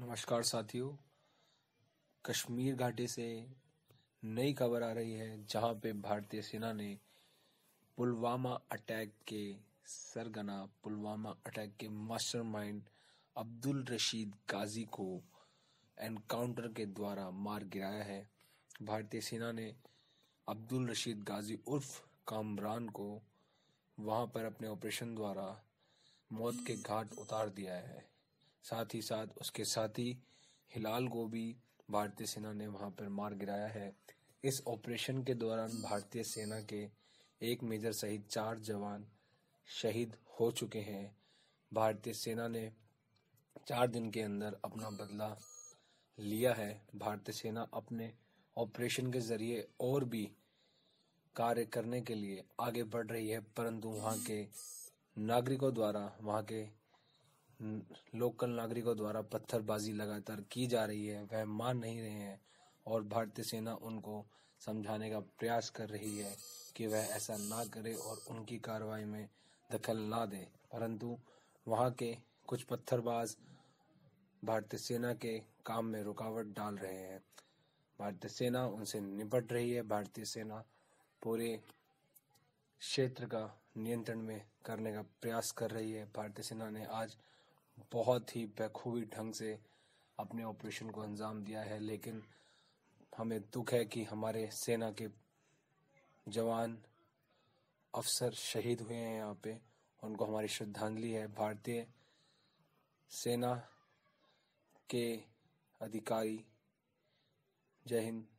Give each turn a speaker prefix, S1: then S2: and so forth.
S1: नमस्कार साथियों कश्मीर घाटी से नई खबर आ रही है जहां पे भारतीय सेना ने पुलवामा अटैक के सरगना पुलवामा अटैक के मास्टरमाइंड अब्दुल रशीद गाजी को एनकाउंटर के द्वारा मार गिराया है भारतीय सेना ने अब्दुल रशीद गाजी उर्फ कामरान को वहां पर अपने ऑपरेशन द्वारा मौत के घाट उतार दिया है साथ ही साथ उसके साथी हिलाल को भी भारतीय सेना ने वहां पर मार गिराया है इस ऑपरेशन के दौरान भारतीय सेना के एक मेजर सहित चार जवान शहीद हो चुके हैं भारतीय सेना ने चार दिन के अंदर अपना बदला लिया है भारतीय सेना अपने ऑपरेशन के जरिए और भी कार्य करने के लिए आगे बढ़ रही है परंतु वहाँ के नागरिकों द्वारा वहाँ के लोकल नागरिकों द्वारा पत्थरबाजी लगातार की जा रही है वह मान नहीं रहे हैं और भारतीय सेना उनको समझाने का प्रयास कर रही है कि वह ऐसा ना करे और उनकी कार्रवाई में दखल ना दे परंतु वहाँ के कुछ पत्थरबाज भारतीय सेना के काम में रुकावट डाल रहे हैं भारतीय सेना उनसे निपट रही है भारतीय सेना पूरे क्षेत्र का नियंत्रण में करने का प्रयास कर रही है भारतीय सेना ने आज बहुत ही बेखूबी ढंग से अपने ऑपरेशन को अंजाम दिया है लेकिन हमें दुख है कि हमारे सेना के जवान अफसर शहीद हुए हैं यहाँ पे उनको हमारी श्रद्धांजलि है भारतीय सेना के अधिकारी जय हिंद